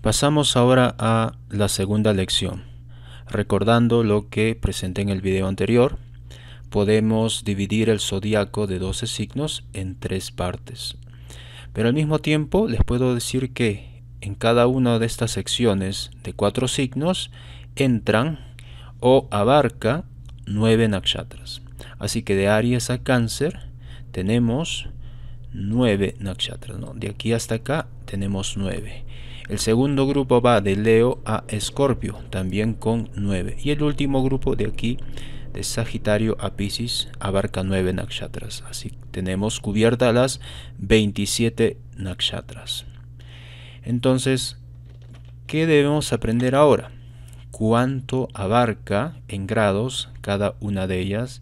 Pasamos ahora a la segunda lección. Recordando lo que presenté en el video anterior, podemos dividir el zodiaco de 12 signos en tres partes. Pero al mismo tiempo les puedo decir que en cada una de estas secciones de cuatro signos entran o abarca nueve nakshatras. Así que de Aries a Cáncer tenemos nueve nakshatras. De aquí hasta acá tenemos nueve. El segundo grupo va de Leo a Escorpio, también con 9. Y el último grupo de aquí, de Sagitario a Pisces, abarca 9 nakshatras. Así tenemos cubiertas las 27 nakshatras. Entonces, ¿qué debemos aprender ahora? cuánto abarca en grados cada una de ellas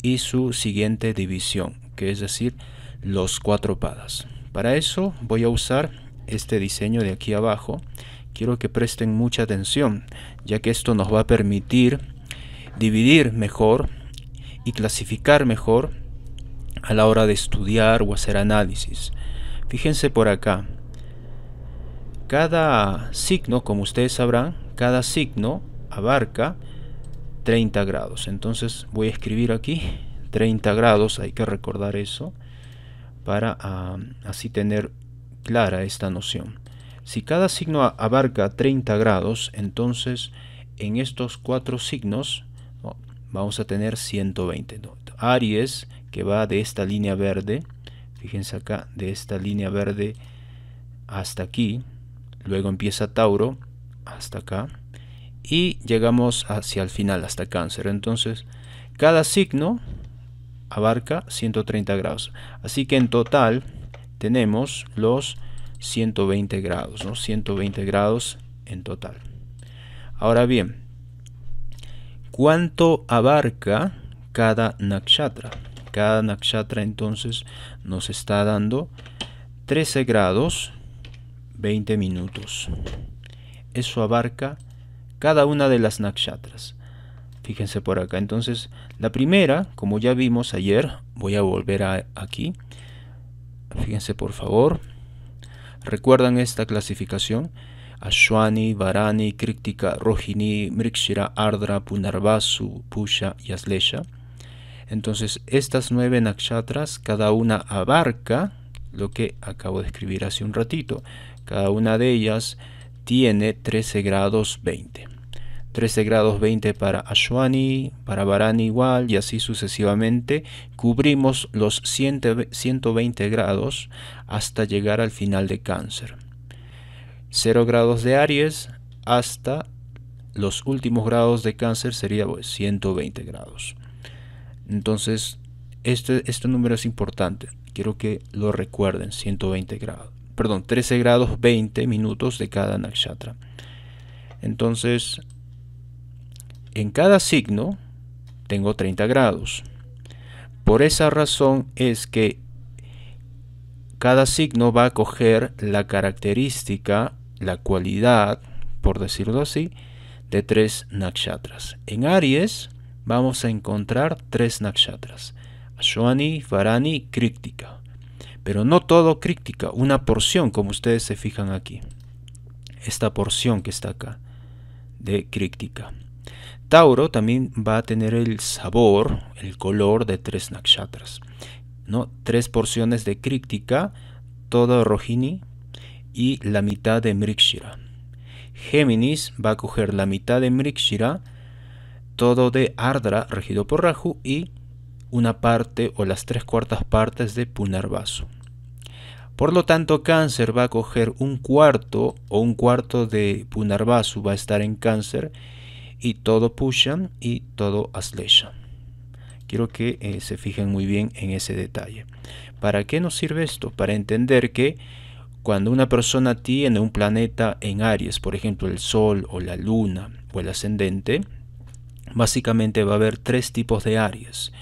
y su siguiente división, que es decir, los cuatro padas. Para eso voy a usar este diseño de aquí abajo, quiero que presten mucha atención, ya que esto nos va a permitir dividir mejor y clasificar mejor a la hora de estudiar o hacer análisis. Fíjense por acá. Cada signo, como ustedes sabrán, cada signo abarca 30 grados. Entonces voy a escribir aquí 30 grados, hay que recordar eso, para ah, así tener clara esta noción. Si cada signo abarca 30 grados, entonces en estos cuatro signos vamos a tener 120. Aries, que va de esta línea verde, fíjense acá, de esta línea verde hasta aquí, luego empieza Tauro hasta acá y llegamos hacia el final, hasta Cáncer. Entonces, cada signo abarca 130 grados. Así que en total tenemos los 120 grados, ¿no? 120 grados en total. Ahora bien, ¿cuánto abarca cada nakshatra? Cada nakshatra entonces nos está dando 13 grados 20 minutos. Eso abarca cada una de las nakshatras. Fíjense por acá. Entonces, la primera, como ya vimos ayer, voy a volver aquí. Fíjense por favor. ¿Recuerdan esta clasificación? Ashwani, Varani, Kritika, Rohini, Mrikshira, Ardra, Punarvasu, Pusha y Aslesha. Entonces, estas nueve nakshatras, cada una abarca lo que acabo de escribir hace un ratito. Cada una de ellas tiene 13 grados 20. 13 grados 20 para Ashwani, para Varani igual y así sucesivamente. Cubrimos los 100, 120 grados hasta llegar al final de cáncer. 0 grados de Aries hasta los últimos grados de cáncer sería 120 pues, grados. Entonces, este, este número es importante. Quiero que lo recuerden, 120 grados. Perdón, 13 grados 20 minutos de cada nakshatra. Entonces, en cada signo tengo 30 grados. Por esa razón es que cada signo va a coger la característica, la cualidad, por decirlo así, de tres nakshatras. En Aries vamos a encontrar tres nakshatras, Ashwani, Varani, Kríptica. Pero no todo Kríptica, una porción, como ustedes se fijan aquí. Esta porción que está acá, de Kríptica. Tauro también va a tener el sabor, el color de tres nakshatras. ¿no? Tres porciones de todo toda rojini y la mitad de Mrikshira. Géminis va a coger la mitad de Mrikshira, todo de Ardra, regido por Raju, y una parte o las tres cuartas partes de Punarvasu. Por lo tanto, Cáncer va a coger un cuarto o un cuarto de Punarvasu, va a estar en Cáncer y todo pushan y todo aslesha. Quiero que eh, se fijen muy bien en ese detalle. ¿Para qué nos sirve esto? Para entender que cuando una persona tiene un planeta en Aries, por ejemplo el Sol o la Luna o el ascendente, básicamente va a haber tres tipos de Aries.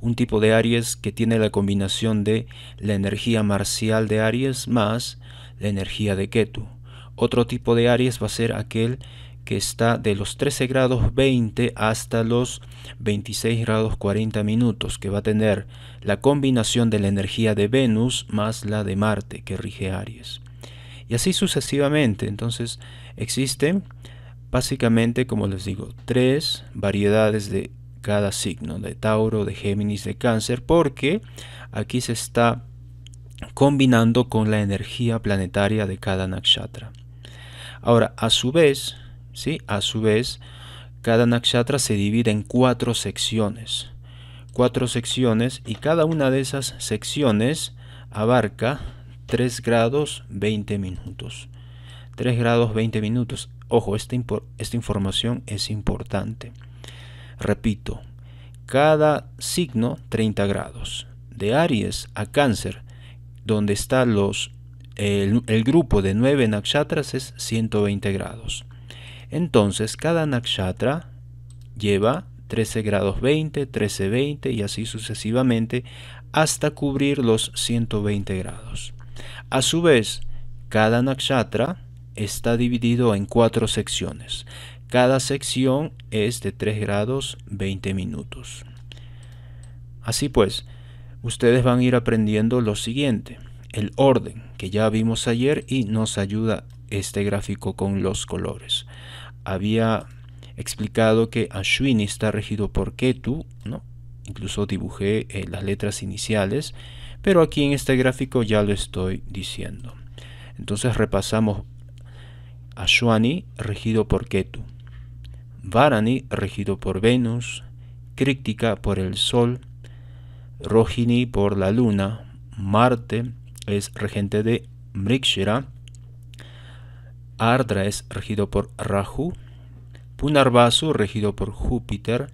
Un tipo de Aries que tiene la combinación de la energía marcial de Aries más la energía de Ketu. Otro tipo de Aries va a ser aquel que está de los 13 grados 20 hasta los 26 grados 40 minutos, que va a tener la combinación de la energía de Venus más la de Marte, que rige Aries. Y así sucesivamente, entonces existen básicamente, como les digo, tres variedades de cada signo, de Tauro, de Géminis, de Cáncer, porque aquí se está combinando con la energía planetaria de cada nakshatra. Ahora, a su vez, a su vez, cada nakshatra se divide en cuatro secciones. Cuatro secciones y cada una de esas secciones abarca 3 grados 20 minutos. 3 grados 20 minutos. Ojo, este esta, información es importante. Repito, cada signo 30 grados. De Aries a Cáncer, donde está los, el, el grupo de 9 nakshatras es 120 grados. Entonces, cada nakshatra lleva 13 grados 20, 13, 20 y así sucesivamente hasta cubrir los 120 grados. A su vez, cada nakshatra está dividido en cuatro secciones. Cada sección es de 3 grados 20 minutos. Así pues, ustedes van a ir aprendiendo lo siguiente, el orden que ya vimos ayer y nos ayuda este gráfico con los colores. Había explicado que Ashwini está regido por Ketu, ¿no? incluso dibujé eh, las letras iniciales, pero aquí en este gráfico ya lo estoy diciendo. Entonces repasamos Ashwani regido por Ketu, Varani regido por Venus, Crítica por el Sol, Rohini por la Luna, Marte es regente de Mrikshira, Ardra es regido por Rahu, Punarvasu regido por Júpiter,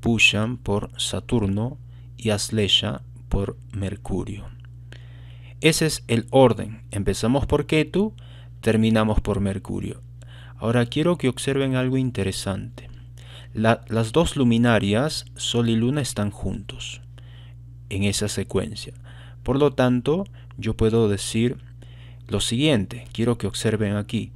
Pushan por Saturno y Asleya por Mercurio. Ese es el orden. Empezamos por Ketu, terminamos por Mercurio. Ahora quiero que observen algo interesante. las dos luminarias, Sol y Luna, están juntos en esa secuencia. Por lo tanto, yo puedo decir lo siguiente, quiero que observen aquí.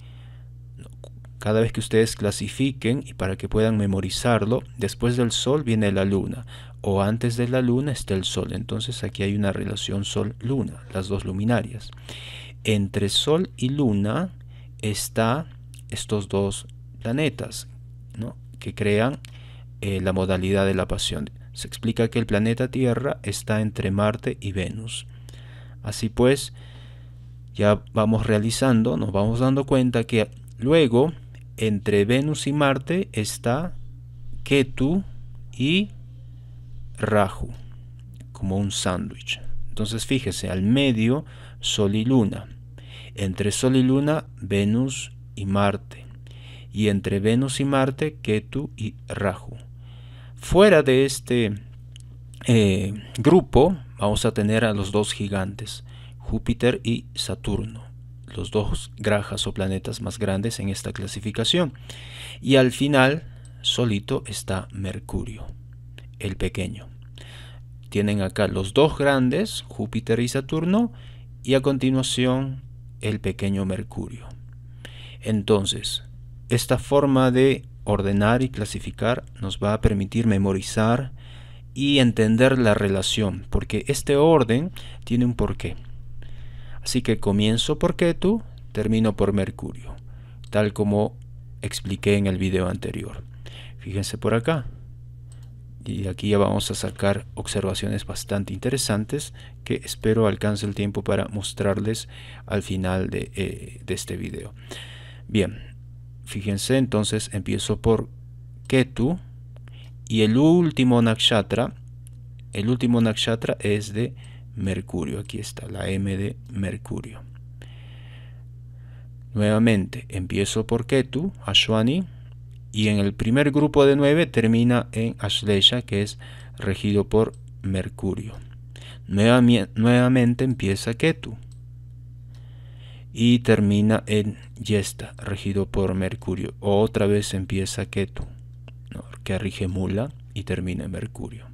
Cada vez que ustedes clasifiquen y para que puedan memorizarlo, después del Sol viene la Luna o antes de la Luna está el Sol. Entonces aquí hay una relación Sol-Luna, las dos luminarias. Entre Sol y Luna está estos dos planetas ¿no? que crean eh, la modalidad de la pasión. Se explica que el planeta Tierra está entre Marte y Venus. Así pues, ya vamos realizando, nos vamos dando cuenta que luego entre Venus y Marte está Ketu y Rahu, como un sándwich. Entonces fíjese, al medio Sol y Luna. Entre Sol y Luna, Venus y Marte. Y entre Venus y Marte, Ketu y Rahu. Fuera de este eh, grupo, vamos a tener a los dos gigantes. Júpiter y Saturno, los dos grajas o planetas más grandes en esta clasificación. Y al final, solito está Mercurio, el pequeño. Tienen acá los dos grandes, Júpiter y Saturno, y a continuación el pequeño Mercurio. Entonces, esta forma de ordenar y clasificar nos va a permitir memorizar y entender la relación, porque este orden tiene un porqué. Así que comienzo por Ketu, termino por Mercurio, tal como expliqué en el video anterior. Fíjense por acá. Y aquí ya vamos a sacar observaciones bastante interesantes que espero alcance el tiempo para mostrarles al final de, eh, este video. Bien, fíjense entonces empiezo por Ketu y el último nakshatra. El último nakshatra es de mercurio. Aquí está la M de mercurio. Nuevamente empiezo por Ketu, Ashwani, y en el primer grupo de nueve termina en Ashlesha, que es regido por Mercurio. Nuevamente empieza Ketu y termina en Yesta, regido por Mercurio. Otra vez empieza Ketu, que rige Mula y termina en Mercurio.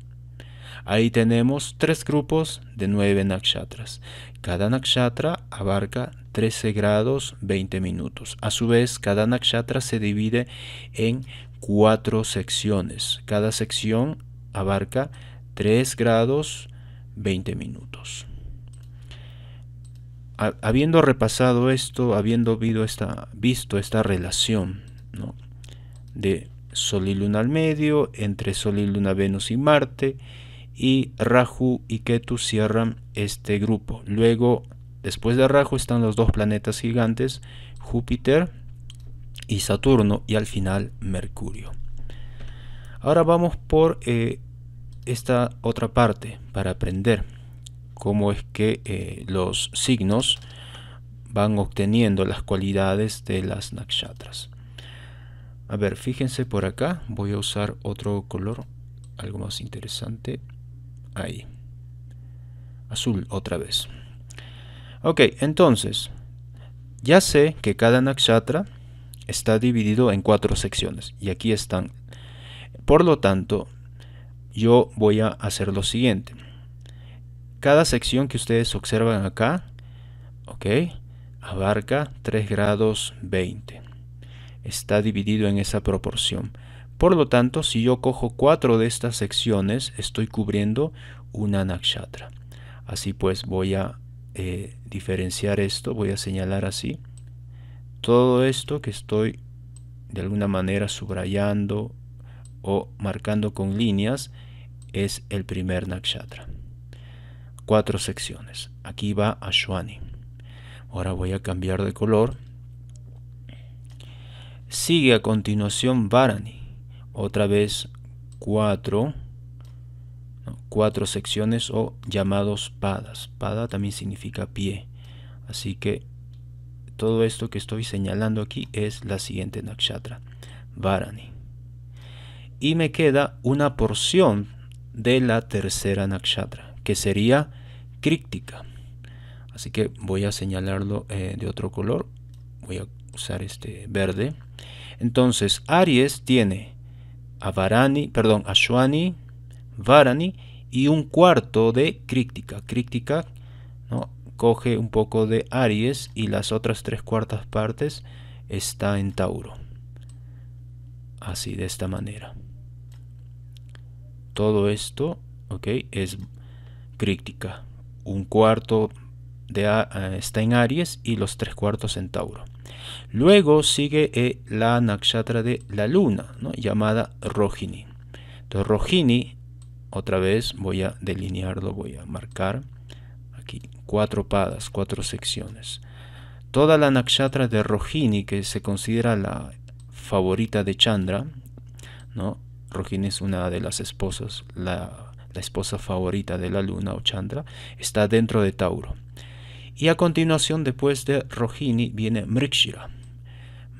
Ahí tenemos tres grupos de nueve nakshatras. Cada nakshatra abarca 13 grados 20 minutos. A su vez, cada nakshatra se divide en cuatro secciones. Cada sección abarca 3 grados 20 minutos. Habiendo repasado esto, habiendo visto esta, relación de Sol y Luna al medio, entre Sol y Luna, Venus y Marte, y Rahu y Ketu cierran este grupo. Luego, después de Rahu están los dos planetas gigantes, Júpiter y Saturno y al final Mercurio. Ahora vamos por eh, esta otra parte para aprender cómo es que eh, los signos van obteniendo las cualidades de las nakshatras. A ver, fíjense por acá, voy a usar otro color, algo más interesante. Ahí. Azul otra vez. Ok, entonces, ya sé que cada nakshatra está dividido en cuatro secciones. Y aquí están. Por lo tanto, yo voy a hacer lo siguiente. Cada sección que ustedes observan acá, ok, abarca 3 grados 20. Está dividido en esa proporción. Por lo tanto, si yo cojo cuatro de estas secciones, estoy cubriendo una nakshatra. Así pues, voy a eh, diferenciar esto, voy a señalar así. Todo esto que estoy de alguna manera subrayando o marcando con líneas es el primer nakshatra. Cuatro secciones. Aquí va Ashwani. Ahora voy a cambiar de color. Sigue a continuación Varani otra vez cuatro, cuatro secciones o llamados padas. Pada también significa pie. Así que todo esto que estoy señalando aquí es la siguiente nakshatra, Varani. Y me queda una porción de la tercera nakshatra, que sería críptica. Así que voy a señalarlo eh, de otro color. Voy a usar este verde. Entonces, Aries tiene a Varani, perdón, Ashwani, Varani y un cuarto de Críctica. Críctica ¿no? coge un poco de Aries y las otras tres cuartas partes está en Tauro. Así, de esta manera. Todo esto, ok, es crítica, Un cuarto eh, está en Aries y los tres cuartos en Tauro. Luego sigue eh, la nakshatra de la luna, llamada Rohini. Entonces, Rohini, otra vez voy a delinearlo, voy a marcar aquí cuatro padas, cuatro secciones. Toda la nakshatra de Rohini, que se considera la favorita de Chandra, ¿no? Rohini es una de las esposas, la esposa favorita de la luna o Chandra, está dentro de Tauro. Y a continuación, después de Rohini, viene Mrikshira.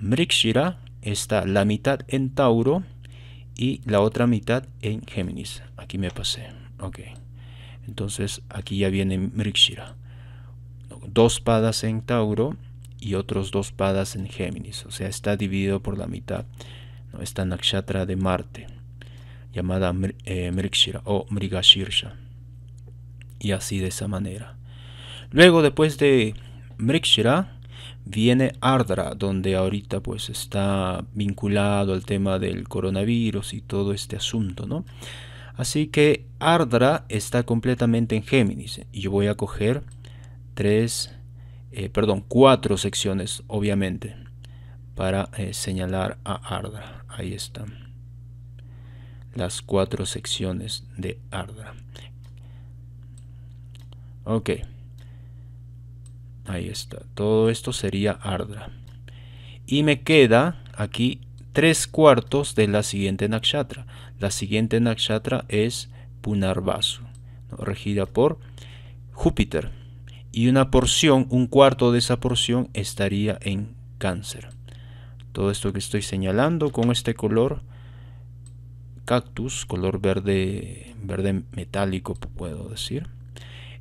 Mrikshira está la mitad en Tauro y la otra mitad en Géminis. Aquí me pasé. Ok. Entonces aquí ya viene Mrikshira. Dos padas en Tauro y otros dos padas en Géminis. O sea, está dividido por la mitad. ¿no? Esta nakshatra de Marte, llamada eh, o Mrigashirsha. Y así de esa manera. Luego después de Mrikshira viene Ardra, donde ahorita pues está vinculado al tema del coronavirus y todo este asunto, ¿no? Así que Ardra está completamente en Géminis y yo voy a coger tres, eh, perdón, cuatro secciones, obviamente, para eh, señalar a Ardra. Ahí están las cuatro secciones de Ardra. Ok. Ahí está. Todo esto sería Ardra. Y me queda aquí tres cuartos de la siguiente nakshatra. La siguiente nakshatra es Punarvasu, regida por Júpiter. Y una porción, un cuarto de esa porción estaría en cáncer. Todo esto que estoy señalando con este color cactus, color verde, verde metálico puedo decir,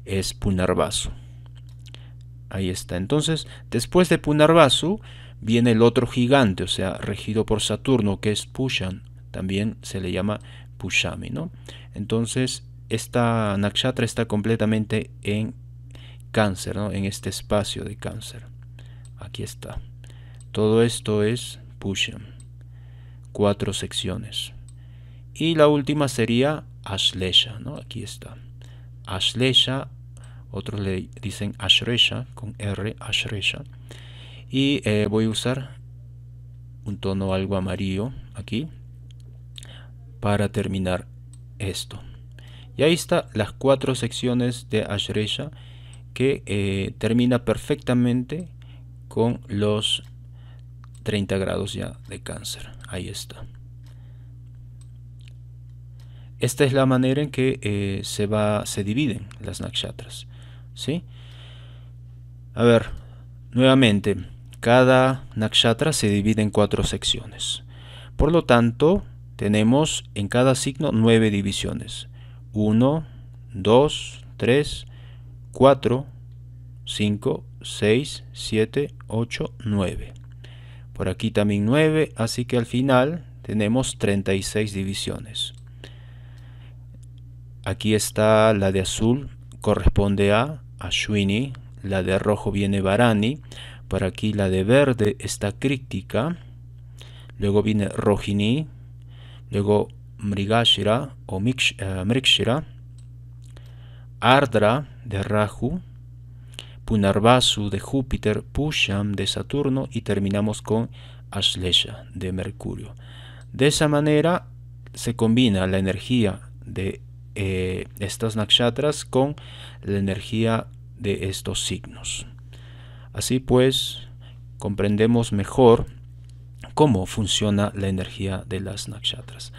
es Punarvasu. Ahí está. Entonces, después de Punarvasu viene el otro gigante, o sea, regido por Saturno, que es Pushan. También se le llama Pushami, ¿no? Entonces, esta nakshatra está completamente en cáncer, ¿no? En este espacio de cáncer. Aquí está. Todo esto es Pushan. Cuatro secciones. Y la última sería Ashlesha, ¿no? Aquí está. Ashlesha otros le dicen Ashresha con R, Ashresha. Y eh, voy a usar un tono algo amarillo aquí para terminar esto. Y ahí está las cuatro secciones de Ashresha que eh, termina perfectamente con los 30 grados ya de cáncer. Ahí está. Esta es la manera en que eh, se, va, se dividen las nakshatras. ¿sí? A ver, nuevamente, cada nakshatra se divide en cuatro secciones. Por lo tanto, tenemos en cada signo nueve divisiones. 1, 2, 3, 4, 5, 6, 7, 8, 9. Por aquí también 9, así que al final tenemos 36 divisiones. Aquí está la de azul, corresponde a Ashwini, la de rojo viene Varani, por aquí la de verde está crítica, luego viene Rohini, luego Mrigashira o eh, Ardra de Rahu, Punarvasu de Júpiter, Pusham de Saturno y terminamos con Ashlesha de Mercurio. De esa manera se combina la energía de eh, estas nakshatras con la energía de estos signos. Así pues, comprendemos mejor cómo funciona la energía de las nakshatras.